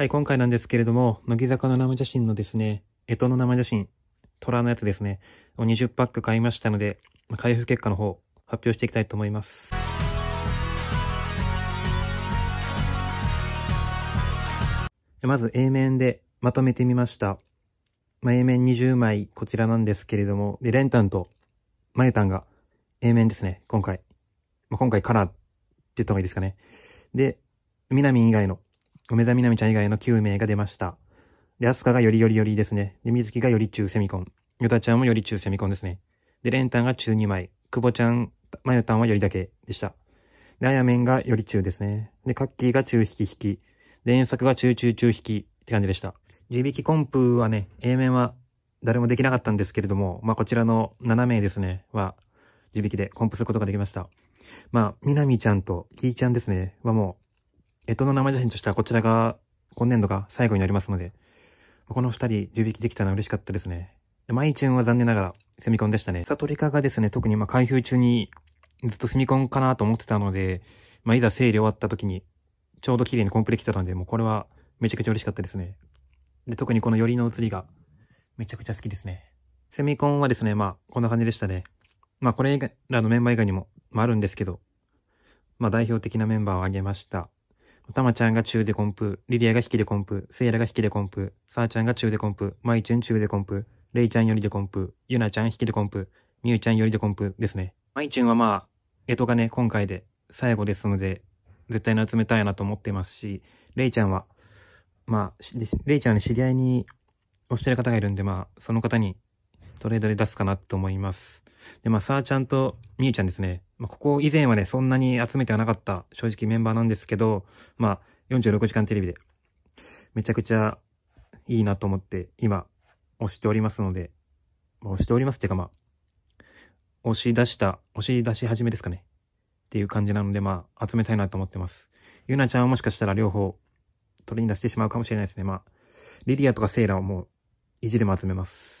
はい、今回なんですけれども、乃木坂の生写真のですね、江戸の生写真、虎のやつですね、を20パック買いましたので、開封結果の方、発表していきたいと思います。まず A 面でまとめてみました。まあ、A 面20枚、こちらなんですけれども、で、レンタンとマユタンが A 面ですね、今回。まあ、今回カラーって言った方がいいですかね。で、みなみん以外の梅田みなみちゃん以外の9名が出ました。で、アスカがよりよりよりですね。で、水木がより中セミコン。ヨタちゃんもより中セミコンですね。で、レンタンが中2枚。クボちゃん、マヨタンはよりだけでした。で、アやめんがより中ですね。で、カッキーが中引き引き。で、遠作が中中中引きって感じでした。地引きコンプはね、A 面は誰もできなかったんですけれども、まあ、こちらの7名ですね、は、地引きでコンプすることができました。まあ、みなみちゃんときいちゃんですね、はもう、干支の生写真としてはこちらが、今年度が最後になりますので、この二人、受引できたのは嬉しかったですね。マイチュンは残念ながら、セミコンでしたね。サトリカがですね、特にまあ開封中にずっとセミコンかなと思ってたので、まあいざ整理終わった時に、ちょうど綺麗にコンプレ来てたので、もうこれはめちゃくちゃ嬉しかったですね。で、特にこの寄りの写りが、めちゃくちゃ好きですね。セミコンはですね、まあ、こんな感じでしたね。まあ、これらのメンバー以外にも、まあ、あるんですけど、まあ、代表的なメンバーを挙げました。おたまちゃんが中でコンプ、リリアが引きでコンプ、セイラが引きでコンプ、さーちゃんが中でコンプ、まいちゅん中でコンプ、れいちゃんよりでコンプ、ゆなちゃん引きでコンプ、みゆちゃんよりでコンプですね。まいちゅんはまあ、えとがね、今回で最後ですので、絶対に集めたいなと思ってますし、れいちゃんは、まあ、れいちゃんの知り合いに推してる方がいるんで、まあ、その方にトレードで出すかなと思います。で、まあ、さーちゃんとみゆちゃんですね。まあ、ここ以前はね、そんなに集めてはなかった正直メンバーなんですけど、まあ、46時間テレビで、めちゃくちゃいいなと思って、今、押しておりますので、まあ、押しておりますっていうかまあ、押し出した、押し出し始めですかね。っていう感じなので、まあ、集めたいなと思ってます。ゆなちゃんはもしかしたら両方、取りに出してしまうかもしれないですね。まあ、リリアとかセイラをもう、意地でも集めます。